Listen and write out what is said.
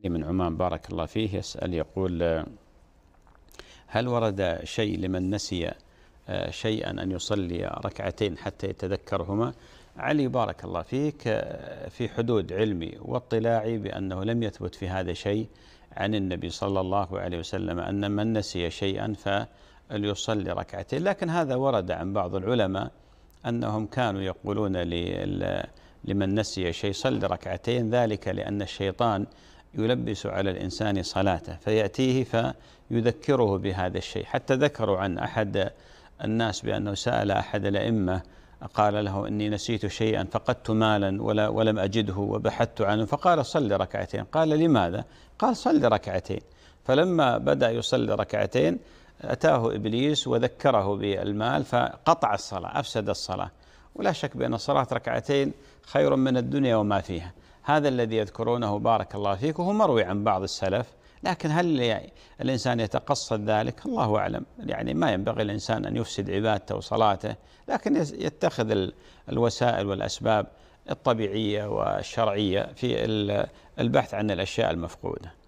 علي يعني من عمان بارك الله فيه يسأل يقول هل ورد شيء لمن نسي آه، شيئا أن يصلي ركعتين حتى يتذكرهما علي بارك الله فيك آه، في حدود علمي واطلاعي بأنه لم يثبت في هذا شيء عن النبي صلى الله عليه وسلم أن من نسي شيئا فليصلي ركعتين لكن هذا ورد عن بعض العلماء أنهم كانوا يقولون لمن نسي شيء صلي ركعتين ذلك لأن الشيطان يلبس على الإنسان صلاته فيأتيه فيذكره بهذا الشيء حتى ذكروا عن أحد الناس بأنه سأل أحد الأئمة قال له إني نسيت شيئا فقدت مالا ولا ولم أجده وبحثت عنه فقال صل ركعتين قال لماذا؟ قال صل ركعتين فلما بدأ يصلي ركعتين أتاه إبليس وذكره بالمال فقطع الصلاة أفسد الصلاة ولا شك بأن صلاة ركعتين خير من الدنيا وما فيها هذا الذي يذكرونه بارك الله فيك وهو مروي عن بعض السلف لكن هل يعني الإنسان يتقصد ذلك الله أعلم يعني ما ينبغي الإنسان أن يفسد عبادته وصلاته لكن يتخذ الوسائل والأسباب الطبيعية والشرعية في البحث عن الأشياء المفقودة